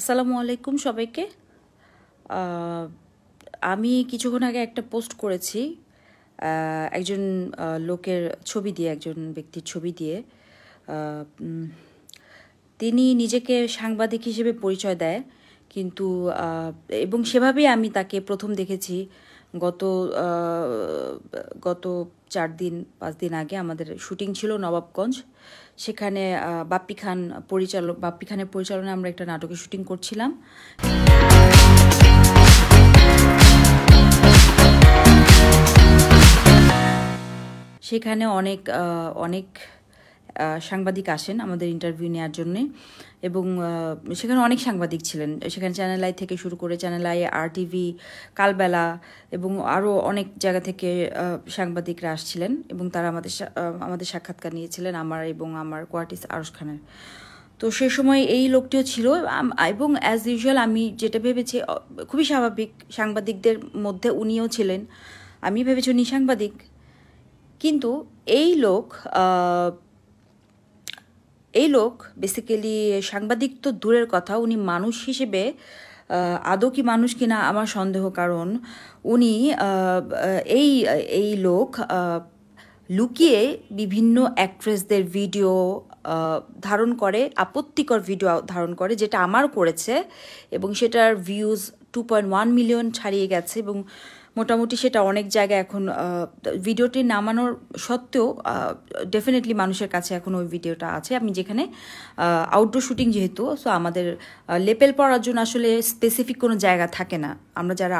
আসসালামু আলাইকুম সবাইকে আমি কিছুক্ষণ আগে একটা পোস্ট করেছি একজন লোকের ছবি দিয়ে একজন ব্যক্তির ছবি দিয়ে তিনি নিজেকে সাংবাদিক হিসেবে পরিচয় দেয় কিন্তু এবং সেভাবেই আমি তাকে প্রথম দেখেছি গত গত চার দিন পাঁচ দিন আগে আমাদের শুটিং ছিল নবাবগঞ্জ সেখানে বাপ্পি খান পরিচালক বাপ্পি খানের পরিচালনায় আমরা একটা নাটকের শুটিং করছিলাম সেখানে অনেক অনেক সাংবাদিক আসেন আমাদের ইন্টারভিউ নেওয়ার জন্যে এবং সেখানে অনেক সাংবাদিক ছিলেন সেখানে চ্যানেল আই থেকে শুরু করে channel I R TV Kalbela এবং আরও অনেক জায়গা থেকে সাংবাদিকরা আসছিলেন এবং তারা আমাদের আমাদের সাক্ষাৎকার নিয়েছিলেন আমার এবং আমার কোয়ার্টিস আরশ খানের তো সে সময় এই লোকটিও ছিল এবং অ্যাজ ইউজুয়াল আমি যেটা ভেবেছি খুবই স্বাভাবিক সাংবাদিকদের মধ্যে উনিও ছিলেন আমি ভেবেছি উনি সাংবাদিক কিন্তু এই লোক এই লোক বেসিক্যালি সাংবাদিক তো দূরের কথা উনি মানুষ হিসেবে আদৌ কি মানুষ কিনা আমার সন্দেহ কারণ উনি এই এই লোক লুকিয়ে বিভিন্ন অ্যাক্ট্রেসদের ভিডিও ধারণ করে আপত্তিকর ভিডিও ধারণ করে যেটা আমার করেছে এবং সেটার views two point one million ছাড়িয়ে গেছে এবং মোটামুটি সেটা অনেক জায়গায় এখন ভিডিওটি নামানোর সত্ত্বেও ডেফিনেটলি মানুষের কাছে এখন ওই ভিডিওটা আছে আমি যেখানে আউটডোর শুটিং যেহেতু সো আমাদের লেপেল পড়ার জন্য আসলে স্পেসিফিক কোনো জায়গা থাকে না আমরা যারা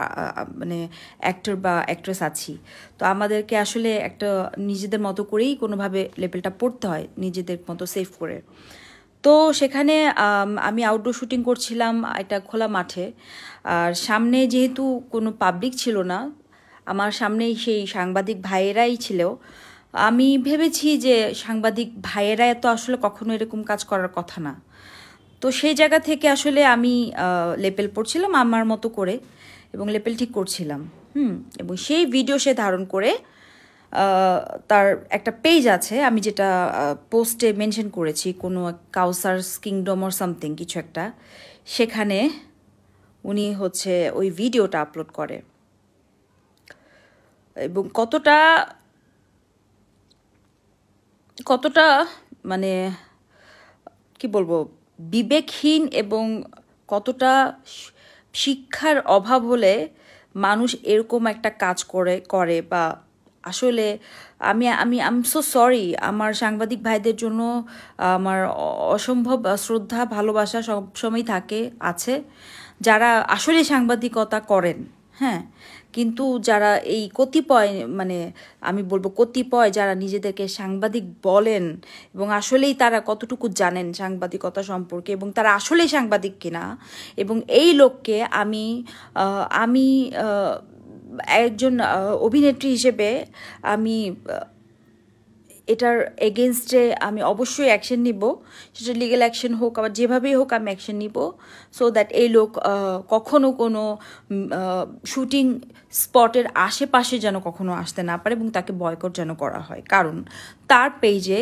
মানে অ্যাক্টর বা অ্যাক্ট্রেস আছি তো আমাদেরকে আসলে একটা নিজেদের মতো করেই কোনোভাবে লেপেলটা পড়তে হয় নিজেদের মতো সেফ করে তো সেখানে আমি আউটডোর শুটিং করছিলাম একটা খোলা মাঠে আর সামনে যেহেতু কোনো পাবলিক ছিল না আমার সামনেই সেই সাংবাদিক ভাইয়েরাই ছিল আমি ভেবেছি যে সাংবাদিক ভাইয়েরা তো আসলে কখনো এরকম কাজ করার কথা না তো সেই জায়গা থেকে আসলে আমি লেপেল পড়ছিলাম আমার মতো করে এবং লেপেল ঠিক করছিলাম হুম এবং সেই ভিডিও সে ধারণ করে তার একটা পেজ আছে আমি যেটা পোস্টে মেনশন করেছি কোনো কাউসার্স কিংডম অর সামথিং কিছু একটা সেখানে উনি হচ্ছে ওই ভিডিওটা আপলোড করে এবং কতটা কতটা মানে কি বলবো বিবেকহীন এবং কতটা শিক্ষার অভাব হলে মানুষ এরকম একটা কাজ করে করে বা আসলে আমি আমি আম সো সরি আমার সাংবাদিক ভাইদের জন্য আমার অসম্ভব শ্রদ্ধা ভালোবাসা সবসময় থাকে আছে যারা আসলে সাংবাদিকতা করেন হ্যাঁ কিন্তু যারা এই কতিপয় মানে আমি বলবো কতিপয় যারা নিজেদেরকে সাংবাদিক বলেন এবং আসলেই তারা কতটুকু জানেন সাংবাদিকতা সম্পর্কে এবং তারা আসলেই সাংবাদিক কিনা এবং এই লোককে আমি আমি একজন অভিনেত্রী হিসেবে আমি এটার এগেনস্টে আমি অবশ্যই অ্যাকশন নিব সেটা লিগেল অ্যাকশন হোক আবার যেভাবেই হোক আমি অ্যাকশন নিব সো দ্যাট এই লোক কখনো কোনো শুটিং স্পটের আশেপাশে যেন কখনো আসতে না পারে এবং তাকে বয়কট যেন করা হয় কারণ তার পেজে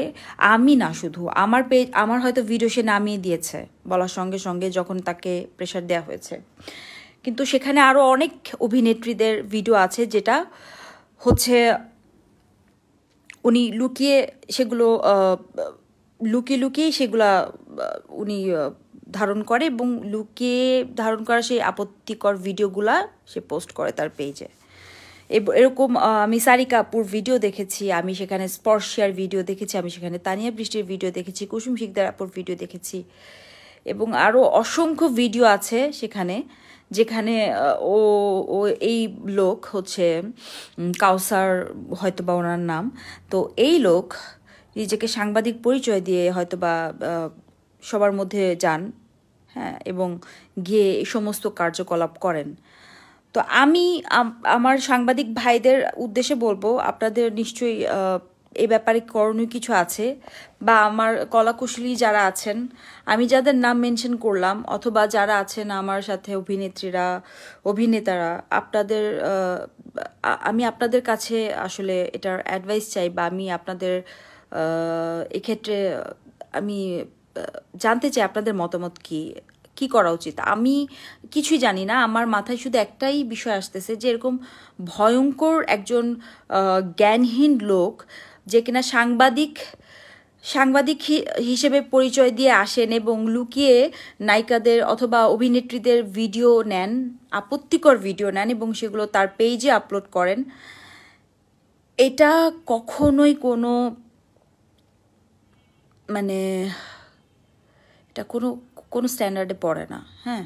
আমি না শুধু আমার পেজ আমার হয়তো ভিডিও সে নামিয়ে দিয়েছে বলার সঙ্গে সঙ্গে যখন তাকে প্রেশার দেওয়া হয়েছে কিন্তু সেখানে আরও অনেক অভিনেত্রীদের ভিডিও আছে যেটা হচ্ছে উনি লুকিয়ে সেগুলো লুকিয়ে লুকিয়ে সেগুলা উনি ধারণ করে এবং লুকিয়ে ধারণ করা সেই আপত্তিকর ভিডিওগুলা সে পোস্ট করে তার পেজে এরকম আমি সারিকা আপুর ভিডিও দেখেছি আমি সেখানে স্পর্শিয়ার ভিডিও দেখেছি আমি সেখানে তানিয়া বৃষ্টির ভিডিও দেখেছি কুসুম শিকদার আপুর ভিডিও দেখেছি এবং আরও অসংখ্য ভিডিও আছে সেখানে যেখানে ও ও এই লোক হচ্ছে কাউসার হয়তো বা ওনার নাম তো এই লোক নিজেকে সাংবাদিক পরিচয় দিয়ে হয়তো বা সবার মধ্যে যান হ্যাঁ এবং গিয়ে এই সমস্ত কার্যকলাপ করেন তো আমি আমার সাংবাদিক ভাইদের উদ্দেশ্যে বলবো আপনাদের নিশ্চয়ই এ ব্যাপারে করণীয় কিছু আছে বা আমার কলাকুশলী যারা আছেন আমি যাদের নাম মেনশন করলাম অথবা যারা আছেন আমার সাথে অভিনেত্রীরা অভিনেতারা আপনাদের আমি আপনাদের কাছে আসলে এটার অ্যাডভাইস চাই বা আমি আপনাদের এক্ষেত্রে আমি জানতে চাই আপনাদের মতামত কি কি করা উচিত আমি কিছুই জানি না আমার মাথায় শুধু একটাই বিষয় আসতেছে যে এরকম ভয়ঙ্কর একজন জ্ঞানহীন লোক যে কিনা সাংবাদিক সাংবাদিক হিসেবে পরিচয় দিয়ে আসেন এবং লুকিয়ে নায়িকাদের অথবা অভিনেত্রীদের ভিডিও নেন আপত্তিকর ভিডিও নেন এবং সেগুলো তার পেজে আপলোড করেন এটা কখনোই কোনো মানে এটা কোনো কোনো স্ট্যান্ডার্ডে পড়ে না হ্যাঁ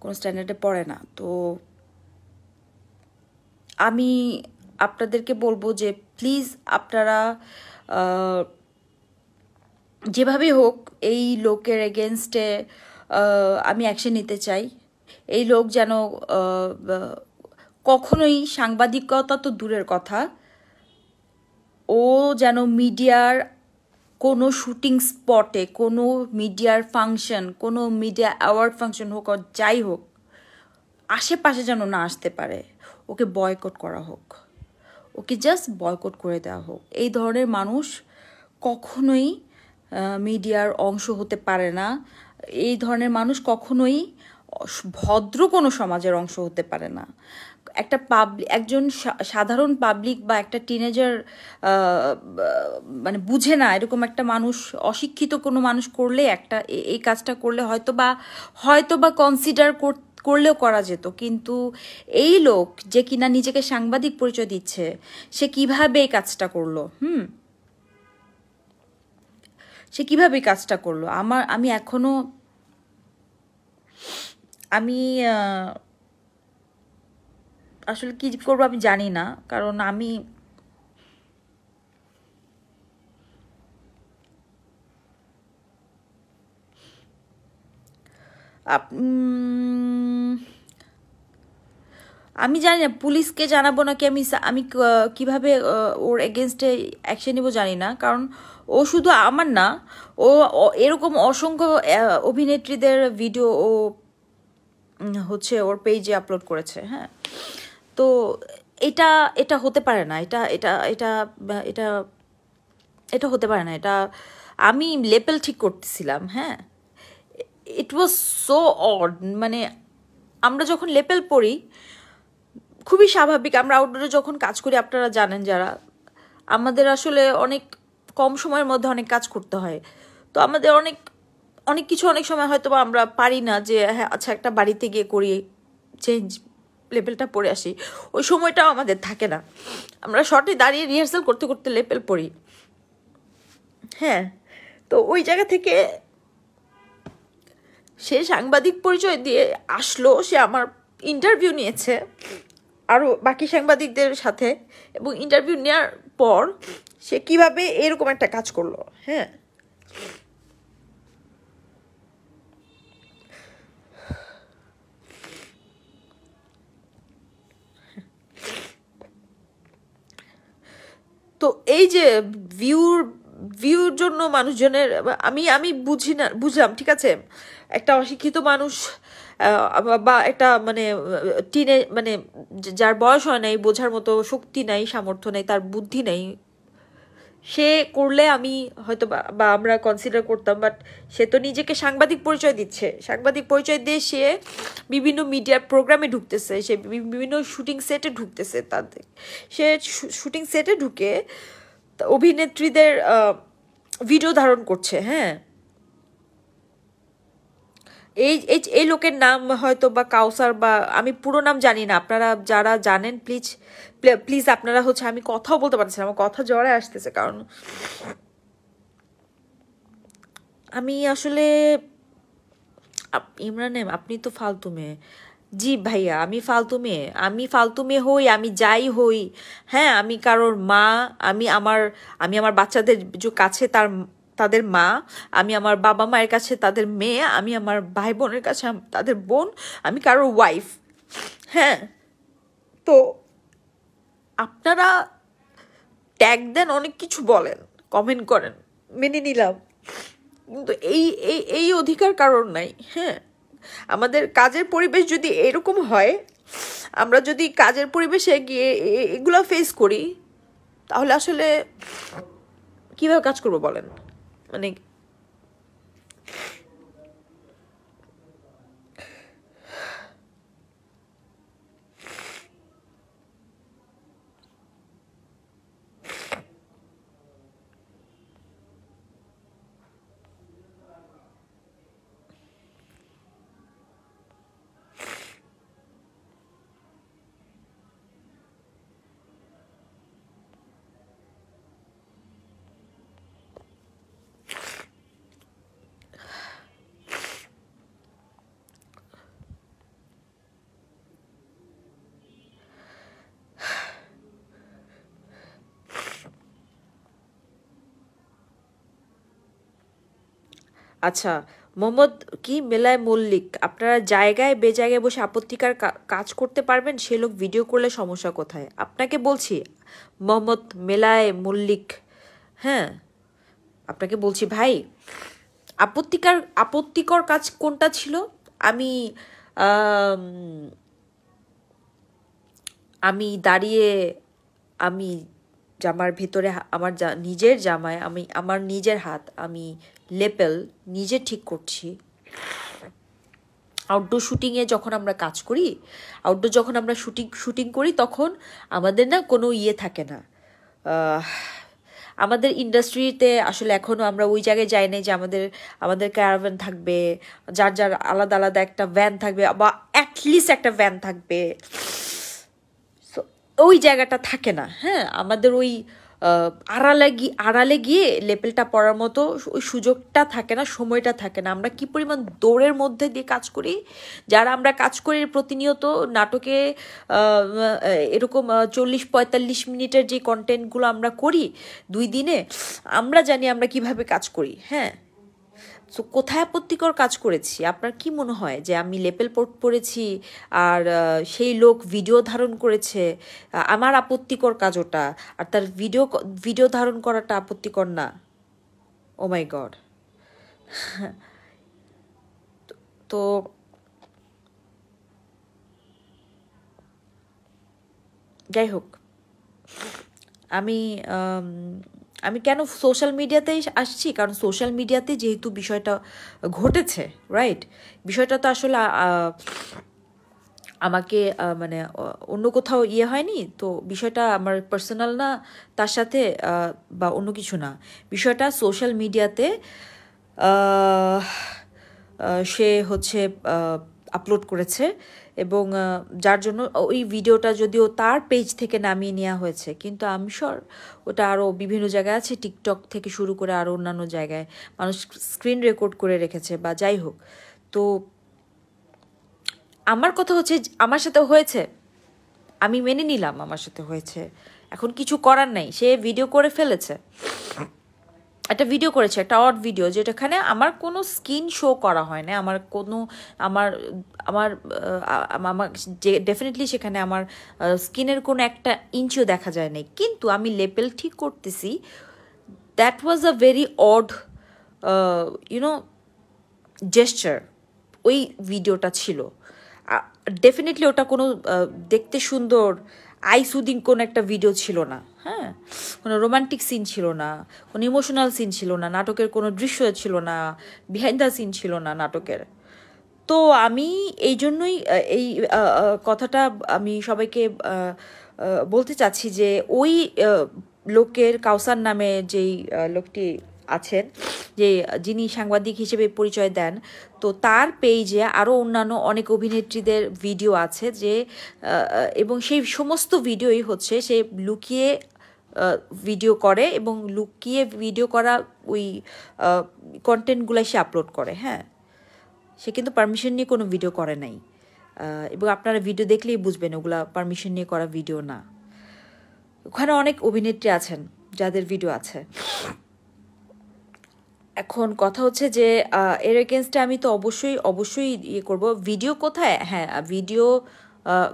কোনো স্ট্যান্ডার্ডে পড়ে না তো আমি আপনাদেরকে বলবো যে প্লিজ আপনারা যেভাবে হোক এই লোকের এগেনস্টে আমি অ্যাকশন নিতে চাই এই লোক যেন কখনোই সাংবাদিকতা তো দূরের কথা ও যেন মিডিয়ার কোনো শুটিং স্পটে কোনো মিডিয়ার ফাংশন কোনো মিডিয়া অ্যাওয়ার্ড ফাংশন হোক যাই হোক আশেপাশে যেন না আসতে পারে ওকে বয়কট করা হোক ওকে জাস্ট বয়কট করে দেওয়া হোক এই ধরনের মানুষ কখনোই মিডিয়ার অংশ হতে পারে না এই ধরনের মানুষ কখনোই ভদ্র কোনো সমাজের অংশ হতে পারে না একটা পাবলিক একজন সাধারণ পাবলিক বা একটা টিনেজার মানে বুঝে না এরকম একটা মানুষ অশিক্ষিত কোনো মানুষ করলে একটা এই কাজটা করলে হয়তো বা হয়তো বা কনসিডার করতে করলেও করা যেত কিন্তু এই লোক যে কিনা নিজেকে সাংবাদিক পরিচয় দিচ্ছে সে কিভাবে এই কাজটা করলো হুম সে কিভাবে কাজটা করলো আমার আমি এখনো আমি আসলে কি করবো আমি জানি না কারণ আমি আমি জানি না পুলিশকে জানাবো নাকি আমি আমি কিভাবে ওর এগেনস্টে অ্যাকশন নেবো জানি না কারণ ও শুধু আমার না ও এরকম অসংখ্য অভিনেত্রীদের ভিডিও ও হচ্ছে ওর পেজে আপলোড করেছে হ্যাঁ তো এটা এটা হতে পারে না এটা এটা এটা এটা এটা হতে পারে না এটা আমি লেপেল ঠিক করতেছিলাম হ্যাঁ ইট ওয়াজ সো অড মানে আমরা যখন লেপেল পড়ি খুবই স্বাভাবিক আমরা আউটডোরে যখন কাজ করি আপনারা জানেন যারা আমাদের আসলে অনেক কম সময়ের মধ্যে অনেক কাজ করতে হয় তো আমাদের অনেক অনেক কিছু অনেক সময় হয়তো আমরা পারি না যে হ্যাঁ আচ্ছা একটা বাড়িতে গিয়ে করি চেঞ্জ লেভেলটা পড়ে আসি ওই সময়টাও আমাদের থাকে না আমরা শর্টে দাঁড়িয়ে রিহার্সাল করতে করতে লেপেল পড়ি হ্যাঁ তো ওই জায়গা থেকে সে সাংবাদিক পরিচয় দিয়ে আসলো সে আমার ইন্টারভিউ নিয়েছে আরও বাকি সাংবাদিকদের সাথে এবং ইন্টারভিউ নেওয়ার পর সে কিভাবে এরকম একটা কাজ করলো হ্যাঁ তো এই যে ভিউর ভিউর জন্য মানুষজনের আমি আমি বুঝি না বুঝলাম ঠিক আছে একটা অশিক্ষিত মানুষ বা একটা মানে টিনে মানে যার বয়স হয় নাই বোঝার মতো শক্তি নাই সামর্থ্য নাই তার বুদ্ধি নাই সে করলে আমি হয়তো বা আমরা কনসিডার করতাম বাট সে তো নিজেকে সাংবাদিক পরিচয় দিচ্ছে সাংবাদিক পরিচয় দিয়ে সে বিভিন্ন মিডিয়ার প্রোগ্রামে ঢুকতেছে সে বিভিন্ন শুটিং সেটে ঢুকতেছে তাদের সে শুটিং সেটে ঢুকে অভিনেত্রীদের ভিডিও ধারণ করছে হ্যাঁ এই এই লোকের নাম হয়তো বা কাউসার বা আমি পুরো নাম জানি না আপনারা যারা জানেন প্লিজ প্লিজ আপনারা হচ্ছে আমি কথাও বলতে পারছি না আমার কথা জ্বরে আসতেছে কারণ আমি আসলে ইমরান আপনি তো ফালতু মেয়ে জি ভাইয়া আমি ফালতু মেয়ে আমি ফালতু মেয়ে হই আমি যাই হই হ্যাঁ আমি কারোর মা আমি আমার আমি আমার বাচ্চাদের যে কাছে তার তাদের মা আমি আমার বাবা মায়ের কাছে তাদের মেয়ে আমি আমার ভাই বোনের কাছে তাদের বোন আমি কারোর ওয়াইফ হ্যাঁ তো আপনারা ট্যাগ দেন অনেক কিছু বলেন কমেন্ট করেন মেনে নিলাম কিন্তু এই এই এই অধিকার কারণ নাই হ্যাঁ আমাদের কাজের পরিবেশ যদি এরকম হয় আমরা যদি কাজের পরিবেশে গিয়ে এগুলো ফেস করি তাহলে আসলে কীভাবে কাজ করবো বলেন like আচ্ছা মোহাম্মদ কি মেলায় মল্লিক আপনারা জায়গায় বেজায়গায় বসে আপত্তিকার কাজ করতে পারবেন সে লোক ভিডিও করলে সমস্যা কোথায় আপনাকে বলছি মোহাম্মদ মেলায় মল্লিক হ্যাঁ আপনাকে বলছি ভাই আপত্তিকার আপত্তিকর কাজ কোনটা ছিল আমি আমি দাঁড়িয়ে আমি জামার ভেতরে আমার নিজের জামায় আমি আমার নিজের হাত আমি লেপেল নিজে ঠিক করছি আউটডোর শুটিংয়ে যখন আমরা কাজ করি আউটডোর যখন আমরা শুটিং শুটিং করি তখন আমাদের না কোনো ইয়ে থাকে না আমাদের ইন্ডাস্ট্রিতে আসলে এখনও আমরা ওই জায়গায় যাই নাই যে আমাদের আমাদের ক্যারাভ্যান থাকবে যার যার আলাদা আলাদা একটা ভ্যান থাকবে বা অ্যাটলিস্ট একটা ভ্যান থাকবে ওই জায়গাটা থাকে না হ্যাঁ আমাদের ওই আড়ালে গিয়ে আড়ালে গিয়ে লেপেলটা পড়ার মতো ওই সুযোগটা থাকে না সময়টা থাকে না আমরা কি পরিমাণ দৌড়ের মধ্যে দিয়ে কাজ করি যারা আমরা কাজ করি প্রতিনিয়ত নাটকে এরকম চল্লিশ পঁয়তাল্লিশ মিনিটের যে কন্টেন্টগুলো আমরা করি দুই দিনে আমরা জানি আমরা কিভাবে কাজ করি হ্যাঁ সো কোথায় আপত্তিকর কাজ করেছি আপনার কি মনে হয় যে আমি লেপেল পোর্ট পড়েছি আর সেই লোক ভিডিও ধারণ করেছে আমার আপত্তিকর কাজ ওটা আর তার ভিডিও ভিডিও ধারণ করাটা আপত্তিকর না ও মাই গড তো যাই হোক আমি আমি কেন সোশ্যাল মিডিয়াতেই আসছি কারণ সোশ্যাল মিডিয়াতে যেহেতু বিষয়টা ঘটেছে রাইট বিষয়টা তো আসলে আমাকে মানে অন্য কোথাও ইয়ে হয়নি তো বিষয়টা আমার পার্সোনাল না তার সাথে বা অন্য কিছু না বিষয়টা সোশ্যাল মিডিয়াতে সে হচ্ছে আপলোড করেছে এবং যার জন্য ওই ভিডিওটা যদিও তার পেজ থেকে নামিয়ে নেওয়া হয়েছে কিন্তু আমি শর ওটা আরও বিভিন্ন জায়গায় আছে টিকটক থেকে শুরু করে আরও অন্যান্য জায়গায় মানুষ স্ক্রিন রেকর্ড করে রেখেছে বা যাই হোক তো আমার কথা হচ্ছে আমার সাথে হয়েছে আমি মেনে নিলাম আমার সাথে হয়েছে এখন কিছু করার নাই সে ভিডিও করে ফেলেছে একটা ভিডিও করেছে একটা অট ভিডিও যেটাখানে আমার কোনো স্কিন শো করা হয় না আমার কোনো আমার আমার আমার যে ডেফিনেটলি সেখানে আমার স্কিনের কোনো একটা ইঞ্চিও দেখা যায় নাই কিন্তু আমি লেপেল ঠিক করতেছি that was a very odd you know gesture ওই ভিডিওটা ছিল ডেফিনেটলি ওটা কোনো দেখতে সুন্দর আই সুদিন কোনো একটা ভিডিও ছিল না হ্যাঁ কোনো রোমান্টিক সিন ছিল না কোনো ইমোশনাল সিন ছিল না নাটকের কোনো দৃশ্য ছিল না বিহাইন্ড দ্য সিন ছিল না নাটকের তো আমি এই জন্যই এই কথাটা আমি সবাইকে বলতে চাচ্ছি যে ওই লোকের কাউসার নামে যেই লোকটি আছেন যে যিনি সাংবাদিক হিসেবে পরিচয় দেন তো তার পেজে আরও অন্যান্য অনেক অভিনেত্রীদের ভিডিও আছে যে এবং সেই সমস্ত ভিডিওই হচ্ছে সে লুকিয়ে ভিডিও করে এবং লুকিয়ে ভিডিও করা ওই কন্টেন্টগুলাই সে আপলোড করে হ্যাঁ সে কিন্তু পারমিশন নিয়ে কোনো ভিডিও করে নাই এবং আপনারা ভিডিও দেখলেই বুঝবেন ওগুলা পারমিশন নিয়ে করা ভিডিও না ওখানে অনেক অভিনেত্রী আছেন যাদের ভিডিও আছে এখন কথা হচ্ছে যে এর এগেনস্টে আমি তো অবশ্যই অবশ্যই ইয়ে করব ভিডিও কোথায় হ্যাঁ ভিডিও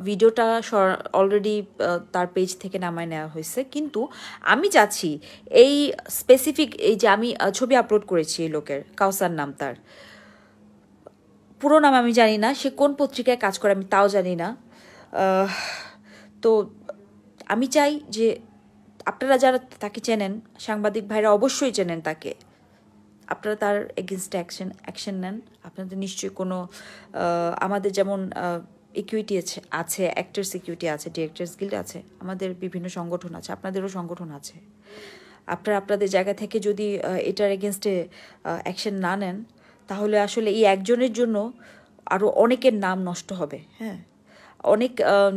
ভিডিওটা অলরেডি তার পেজ থেকে নামায় নেওয়া হয়েছে কিন্তু আমি চাচ্ছি এই স্পেসিফিক এই যে আমি ছবি আপলোড করেছি এই লোকের কাউসার নাম তার পুরো নাম আমি জানি না সে কোন পত্রিকায় কাজ করে আমি তাও জানি না তো আমি চাই যে আপনারা যারা তাকে চেনেন সাংবাদিক ভাইরা অবশ্যই চেনেন তাকে আপনারা তার এগেনস্টে অ্যাকশন অ্যাকশন নেন আপনাদের নিশ্চয়ই কোনো আমাদের যেমন ইকুইটি আছে আছে অ্যাক্টার্স ইকুইটি আছে ডিরেক্টার্স গিল্ড আছে আমাদের বিভিন্ন সংগঠন আছে আপনাদেরও সংগঠন আছে আপনারা আপনাদের জায়গা থেকে যদি এটার এগেনস্টে অ্যাকশন না নেন তাহলে আসলে এই একজনের জন্য আরও অনেকের নাম নষ্ট হবে হ্যাঁ অনেক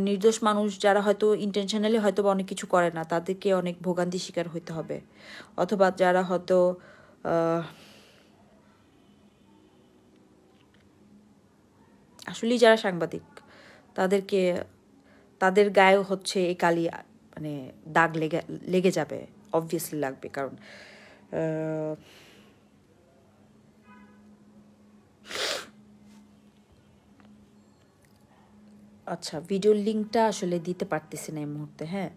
নির্দোষ মানুষ যারা হয়তো ইন্টেনশনালি হয়তো অনেক কিছু করে না তাদেরকে অনেক ভোগান্তি শিকার হইতে হবে অথবা যারা হয়তো আসলেই যারা সাংবাদিক তাদেরকে তাদের গায়েও হচ্ছে এ কালি মানে দাগ লেগে লেগে যাবে অবভিয়াসলি লাগবে কারণ আচ্ছা ভিডিওর লিঙ্কটা আসলে দিতে পারতেছি না এই মুহূর্তে হ্যাঁ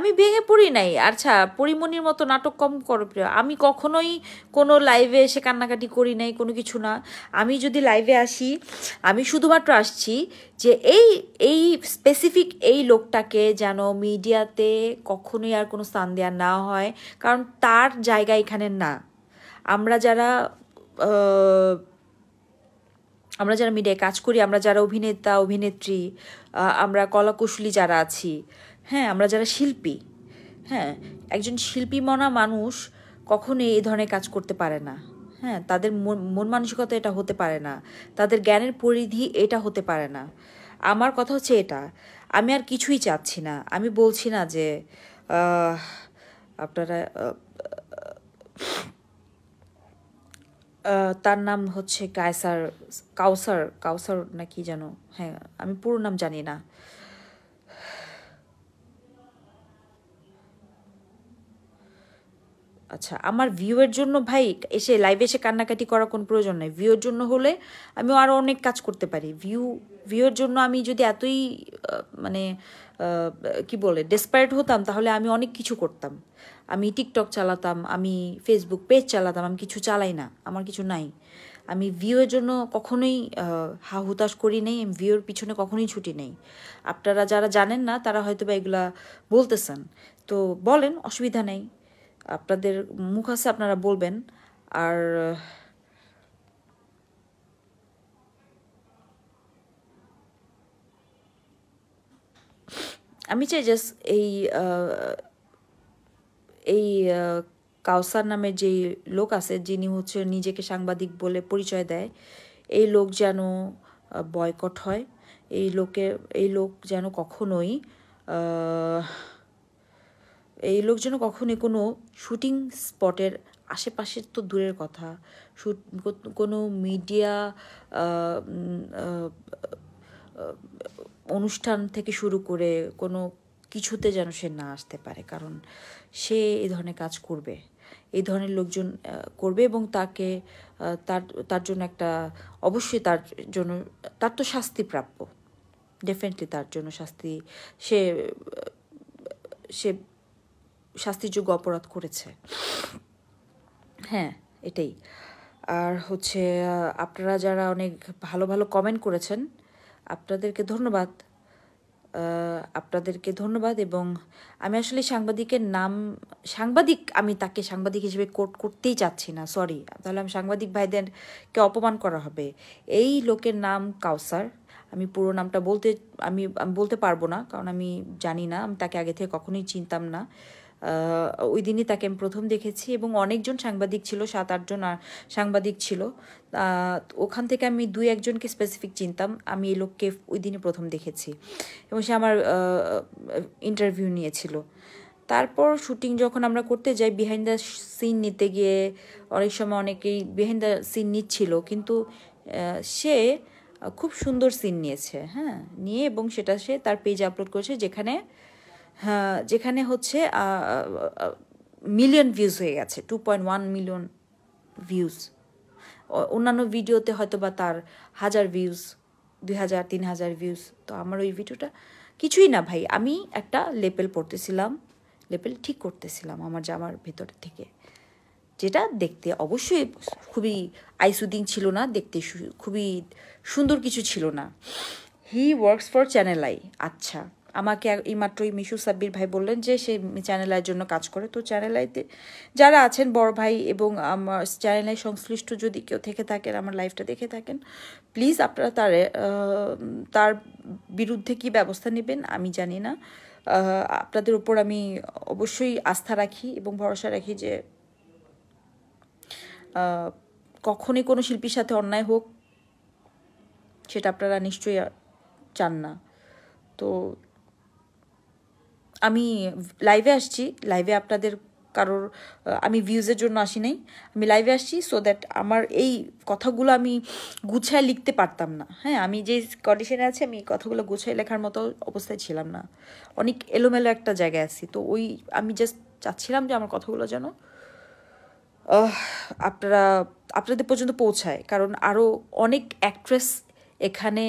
আমি ভেঙে পড়ি নাই আচ্ছা পরিমণির মতো নাটক কম করো প্রিয় আমি কখনোই কোনো লাইভে এসে কান্নাকাটি করি নাই কোনো কিছু না আমি যদি লাইভে আসি আমি শুধুমাত্র আসছি যে এই এই স্পেসিফিক এই লোকটাকে যেন মিডিয়াতে কখনোই আর কোনো স্থান দেওয়া না হয় কারণ তার জায়গা এখানে না আমরা যারা আমরা যারা মিডিয়ায় কাজ করি আমরা যারা অভিনেতা অভিনেত্রী আমরা কলাকুশলী যারা আছি হ্যাঁ আমরা যারা শিল্পী হ্যাঁ একজন শিল্পী মনা মানুষ কখনো এই ধরনের কাজ করতে পারে না হ্যাঁ তাদের মন মানসিকতা এটা হতে পারে না তাদের জ্ঞানের পরিধি এটা হতে পারে না আমার কথা হচ্ছে এটা আমি আর কিছুই চাচ্ছি না আমি বলছি না যে আপনারা তার নাম হচ্ছে কায়সার কাউসার কাউসার নাকি যেন হ্যাঁ আমি পুরো নাম জানি না আচ্ছা আমার ভিউয়ের জন্য ভাই এসে লাইভে এসে কান্নাকাটি করা কোনো প্রয়োজন নাই ভিউয়ের জন্য হলে আমি আরও অনেক কাজ করতে পারি ভিউ ভিউয়ের জন্য আমি যদি এতই মানে কি বলে ডেসপায়ার্ড হতাম তাহলে আমি অনেক কিছু করতাম আমি টিকটক চালাতাম আমি ফেসবুক পেজ চালাতাম আমি কিছু চালাই না আমার কিছু নাই আমি ভিউয়ের জন্য কখনোই হা হুতাশ করি নেই আমি ভিউর পিছনে কখনোই ছুটি নেই আপনারা যারা জানেন না তারা হয়তো বা এগুলা বলতেছেন তো বলেন অসুবিধা নেই আপনাদের মুখ আছে আপনারা বলবেন আর আমি চাই জাস্ট এই এই কাউসার নামে যেই লোক আছে যিনি হচ্ছে নিজেকে সাংবাদিক বলে পরিচয় দেয় এই লোক যেন বয়কট হয় এই লোকে এই লোক যেন কখনোই এই লোক যেন কখনই কোনো শুটিং স্পটের আশেপাশের তো দূরের কথা শুট কোনো মিডিয়া অনুষ্ঠান থেকে শুরু করে কোনো কিছুতে যেন সে না আসতে পারে কারণ সে এই ধরনের কাজ করবে এই ধরনের লোকজন করবে এবং তাকে তার তার জন্য একটা অবশ্যই তার জন্য তার তো শাস্তি প্রাপ্য ডেফিনেটলি তার জন্য শাস্তি সে সে শাস্তিযোগ্য অপরাধ করেছে হ্যাঁ এটাই আর হচ্ছে আপনারা যারা অনেক ভালো ভালো কমেন্ট করেছেন আপনাদেরকে ধন্যবাদ আপনাদেরকে ধন্যবাদ এবং আমি আসলে সাংবাদিকের নাম সাংবাদিক আমি তাকে সাংবাদিক হিসেবে কোট করতেই চাচ্ছি না সরি তাহলে আমি সাংবাদিক ভাইদেরকে অপমান করা হবে এই লোকের নাম কাউসার আমি পুরো নামটা বলতে আমি বলতে পারবো না কারণ আমি জানি না আমি তাকে আগে থেকে কখনোই চিনতাম না ওই দিনই তাকে আমি প্রথম দেখেছি এবং অনেকজন সাংবাদিক ছিল সাত আটজন সাংবাদিক ছিল ওখান থেকে আমি দুই একজনকে স্পেসিফিক চিনতাম আমি এই লোককে ওই দিনই প্রথম দেখেছি এবং সে আমার ইন্টারভিউ নিয়েছিল তারপর শুটিং যখন আমরা করতে যাই বিহাইন্ড দ্য সিন নিতে গিয়ে অনেক সময় অনেকেই বিহাইন্ড দ্য সিন নিচ্ছিল কিন্তু সে খুব সুন্দর সিন নিয়েছে হ্যাঁ নিয়ে এবং সেটা সে তার পেজে আপলোড করেছে যেখানে হ্যাঁ, যেখানে হচ্ছে মিলিয়ন ভিউজ হয়ে গেছে two point one million views অন্যান্য ভিডিওতে হয়তো বা তার হাজার ভিউজ দুই হাজার তিন হাজার ভিউজ তো আমার ওই ভিডিওটা কিছুই না ভাই আমি একটা লেপেল পড়তেছিলাম লেপেল ঠিক করতেছিলাম আমার জামার ভেতর থেকে যেটা দেখতে অবশ্যই খুবই আইসুদিং ছিল না দেখতে খুবই সুন্দর কিছু ছিল না he works for channel I আচ্ছা আমাকে এইমাত্রই মিশু সাব্বির ভাই বললেন যে সে চ্যানেলের জন্য কাজ করে তো চ্যানেলাইতে যারা আছেন বড় ভাই এবং আমার চ্যানেল সংশ্লিষ্ট যদি কেউ থেকে থাকেন আমার লাইফটা দেখে থাকেন প্লিজ আপনারা তার তার বিরুদ্ধে কি ব্যবস্থা নেবেন আমি জানি না আপনাদের উপর আমি অবশ্যই আস্থা রাখি এবং ভরসা রাখি যে কখনই কোনো শিল্পীর সাথে অন্যায় হোক সেটা আপনারা নিশ্চয়ই চান না তো আমি লাইভে আসছি লাইভে আপনাদের কারোর আমি ভিউজের জন্য আসি নাই আমি লাইভে আসছি সো দ্যাট আমার এই কথাগুলো আমি গুছায় লিখতে পারতাম না হ্যাঁ আমি যে কন্ডিশনে আছি আমি কথাগুলো গুছায় লেখার মতো অবস্থায় ছিলাম না অনেক এলোমেলো একটা জায়গায় আছি তো ওই আমি জাস্ট চাচ্ছিলাম যে আমার কথাগুলো যেন আপনারা আপনাদের পর্যন্ত পৌঁছায় কারণ আরও অনেক অ্যাক্ট্রেস এখানে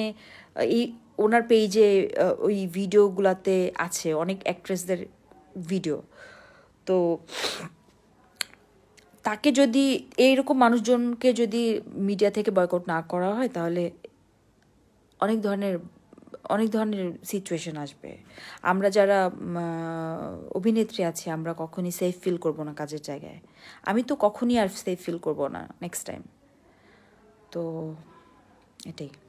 এই ওনার পেজে ওই ভিডিওগুলাতে আছে অনেক অ্যাক্ট্রেসদের ভিডিও তো তাকে যদি এইরকম মানুষজনকে যদি মিডিয়া থেকে বয়কট না করা হয় তাহলে অনেক ধরনের অনেক ধরনের সিচুয়েশন আসবে আমরা যারা অভিনেত্রী আছি আমরা কখনই সেফ ফিল করব না কাজের জায়গায় আমি তো কখনই আর সেফ ফিল করব না নেক্সট টাইম তো এটাই